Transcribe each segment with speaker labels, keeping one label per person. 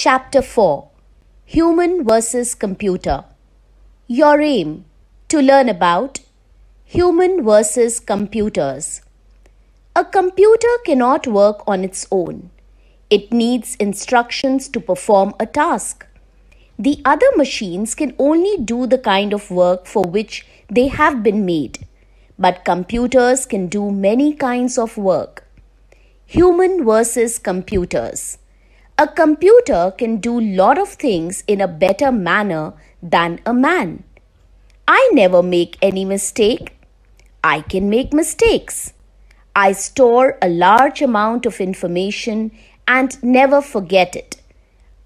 Speaker 1: Chapter 4
Speaker 2: Human versus Computer Your aim to learn about Human versus Computers. A computer cannot work on its own. It needs instructions to perform a task. The other machines can only do the kind of work for which they have been made. But computers can do many kinds of work. Human versus computers. A computer can do lot of things in a better manner than a man. I never make any mistake. I can make mistakes. I store a large amount of information and never forget it.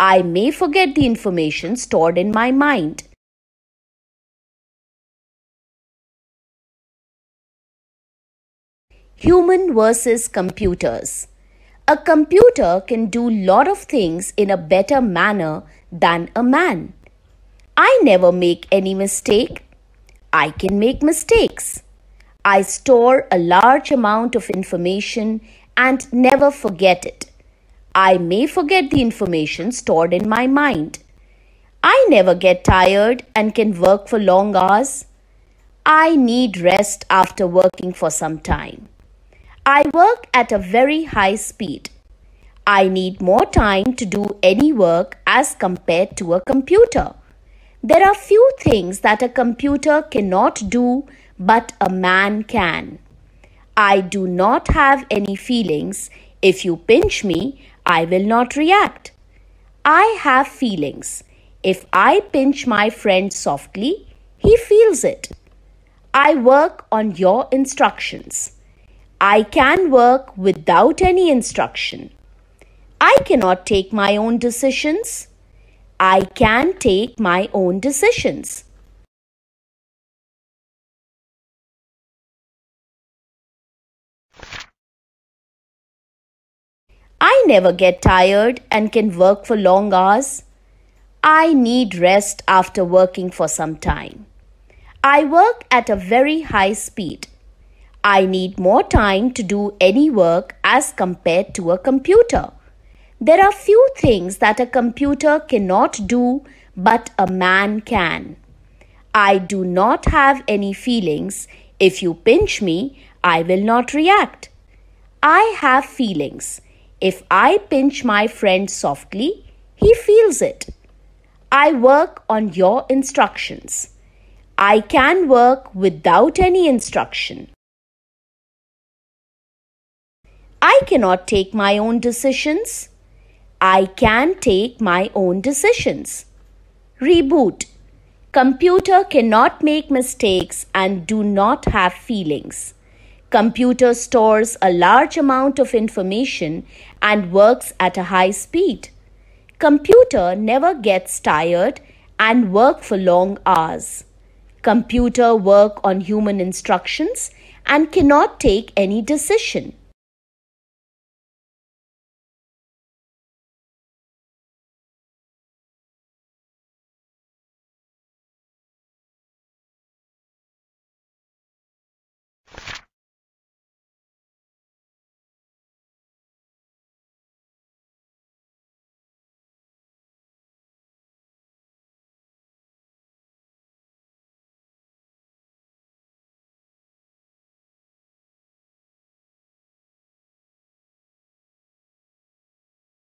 Speaker 2: I may forget the information stored in my mind. Human versus computers. A computer can do lot of things in a better manner than a man. I never make any mistake. I can make mistakes. I store a large amount of information and never forget it. I may forget the information stored in my mind. I never get tired and can work for long hours. I need rest after working for some time. I work at a very high speed. I need more time to do any work as compared to a computer. There are few things that a computer cannot do but a man can. I do not have any feelings. If you pinch me, I will not react. I have feelings. If I pinch my friend softly, he feels it. I work on your instructions. I can work without any instruction. I cannot take my own decisions. I can take my own decisions. I never get tired and can work for long hours. I need rest after working for some time. I work at a very high speed. I need more time to do any work as compared to a computer. There are few things that a computer cannot do but a man can. I do not have any feelings. If you pinch me, I will not react. I have feelings. If I pinch my friend softly, he feels it. I work on your instructions. I can work without any instruction. I cannot take my own decisions. I can take my own decisions. Reboot. Computer cannot make mistakes and do not have feelings. Computer stores a large amount of information and works at a high speed. Computer never gets tired and work for long hours. Computer work on human instructions and cannot take any decision.